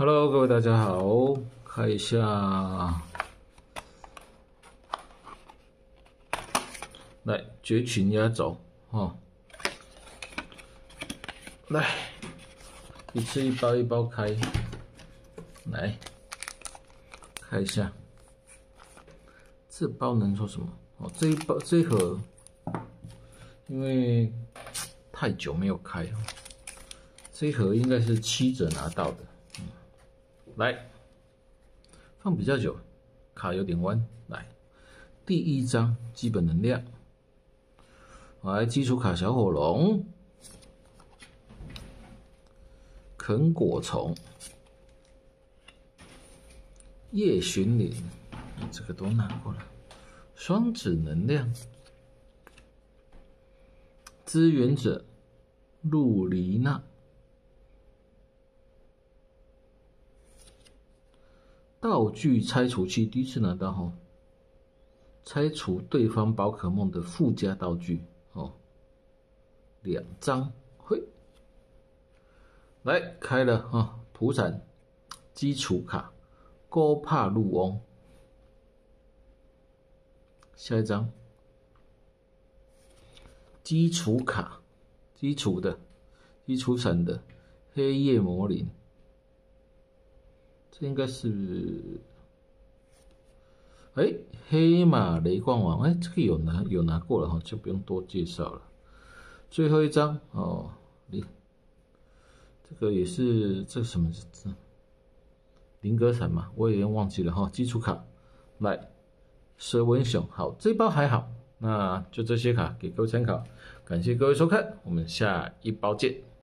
Hello，各位大家好，看一下，来，绝情压轴哦，来，一次一包一包开，来看一下，这包能做什么？哦，这一包这一盒，因为太久没有开，这一盒应该是七折拿到的。来，放比较久，卡有点弯。来，第一张基本能量，来基础卡小火龙，啃果虫，夜巡岭，这个都拿过了，双子能量，资源者露璃娜。道具拆除器第一次拿到哈，拆除对方宝可梦的附加道具哦。两张，嘿，来开了哈，普闪基础卡，高帕路翁。下一张，基础卡，基础的，基础闪的，黑夜魔灵。这应该是，哎，黑马雷光王，哎，这个有拿有拿过了哈，就不用多介绍了。最后一张哦，你这个也是这什么字？林格闪嘛，我已经忘记了哈。基础卡，来，蛇文雄，好，这包还好，那就这些卡给各位参考，感谢各位收看，我们下一包见。